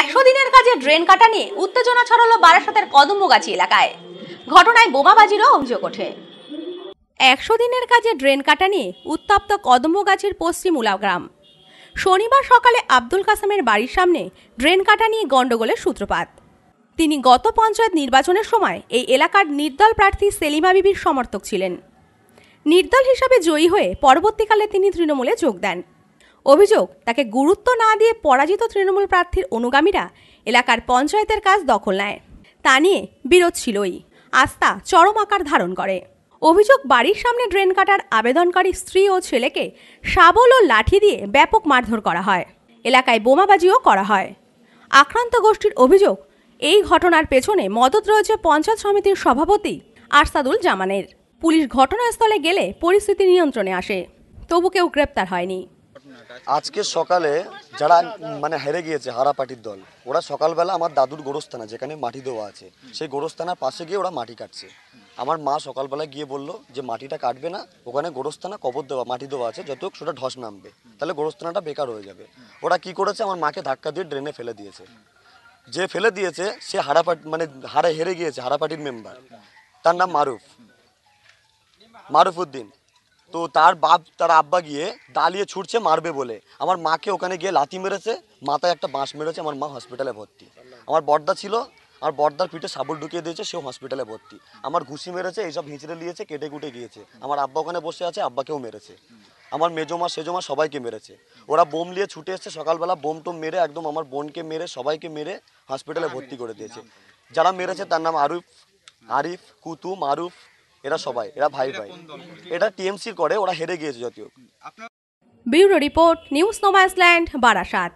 একশো দিনের কাজে ড্রেন কাটা নিয়ে উত্তেজনা ছড়ালো বারাসাতের কদম্বগাছি এলাকায় ঘটনায় বোমাবাজিরও অভিযোগ ওঠে একশো দিনের কাজে ড্রেন কাটা নিয়ে উত্তপ্ত কদম্বগাছির পশ্চিম উলাগ্রাম শনিবার সকালে আব্দুল কাসেমের বাড়ির সামনে ড্রেন কাটা নিয়ে গণ্ডগোলের সূত্রপাত তিনি গত পঞ্চায়েত নির্বাচনের সময় এই এলাকার নির্দল প্রার্থী সেলিমা বিবির সমর্থক ছিলেন নির্দল হিসাবে জয়ী হয়ে পরবর্তীকালে তিনি তৃণমূলে যোগ দেন অভিযোগ তাকে গুরুত্ব না দিয়ে পরাজিত তৃণমূল প্রার্থীর অনুগামীরা এলাকার পঞ্চায়েতের কাজ দখল নেয় তা নিয়ে বিরোধ ছিলই আস্থা চরম আকার ধারণ করে অভিযোগ বাড়ির সামনে ড্রেন কাটার আবেদনকারী স্ত্রী ও ছেলেকে শাবল ও লাঠি দিয়ে ব্যাপক মারধর করা হয় এলাকায় বোমাবাজিও করা হয় আক্রান্ত গোষ্ঠীর অভিযোগ এই ঘটনার পেছনে মদত রয়েছে পঞ্চায়েত সমিতির সভাপতি আরসাদুল জামানের পুলিশ ঘটনাস্থলে গেলে পরিস্থিতি নিয়ন্ত্রণে আসে তবু কেউ গ্রেপ্তার হয়নি আজকে সকালে যারা মানে হেরে গিয়েছে হারাপাটির দল ওরা সকালবেলা আমার দাদুর গোরস্থানা যেখানে মাটি দেওয়া আছে সেই গোরস্থানার পাশে গিয়ে ওরা মাটি কাটছে আমার মা সকালবেলা গিয়ে বলল যে মাটিটা কাটবে না ওখানে গোরস্থানা কবর দেওয়া মাটি দেওয়া আছে যত সেটা ঢস নামবে তাহলে গোরস্থানাটা বেকার হয়ে যাবে ওরা কি করেছে আমার মাকে ধাক্কা দিয়ে ড্রেনে ফেলে দিয়েছে যে ফেলে দিয়েছে সে হারাপাট মানে হারে হেরে গিয়েছে হারাপাটির মেম্বার তার নাম মারুফ মারুফ উদ্দিন তো তার বাপ তার আব্বা গিয়ে দালিয়ে ছুটছে মারবে বলে আমার মাকে ওখানে গিয়ে লাথি মেরেছে মাথায় একটা বাঁশ মেরেছে আমার মা হসপিটালে ভর্তি আমার বর্দা ছিল আর বর্দার পিঠে সাবল ঢুকিয়ে দিয়েছে সেও হসপিটালে ভর্তি আমার ঘুষি মেরেছে এইসব হিঁচড়ে নিয়েছে কেটে কুটে গিয়েছে আমার আব্বা ওখানে বসে আছে আব্বাকেও মেরেছে আমার মেজমা সেজমা সবাইকে মেরেছে ওরা বোম নিয়ে ছুটে এসছে সকালবেলা বোম টোম মেরে একদম আমার বোনকে মেরে সবাইকে মেরে হসপিটালে ভর্তি করে দিয়েছে যারা মেরেছে তার নাম আরুফ আরিফ কুতুম আরুফ এরা সবাই এরা ভাই ভাই এটা টিএমসি করে ওরা হেরে গিয়েছে জাতীয় ব্যুরো রিপোর্ট নিউজ নোভাইসল্যান্ড বারাসাত